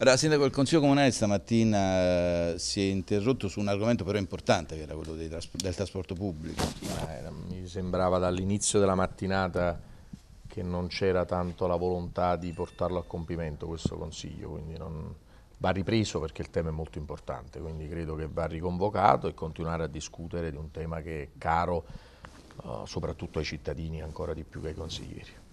Allora, Sindaco, il Consiglio Comunale stamattina eh, si è interrotto su un argomento però importante che era quello tras del trasporto pubblico. Era, mi sembrava dall'inizio della mattinata che non c'era tanto la volontà di portarlo a compimento questo Consiglio, quindi non... va ripreso perché il tema è molto importante, quindi credo che va riconvocato e continuare a discutere di un tema che è caro uh, soprattutto ai cittadini ancora di più che ai consiglieri.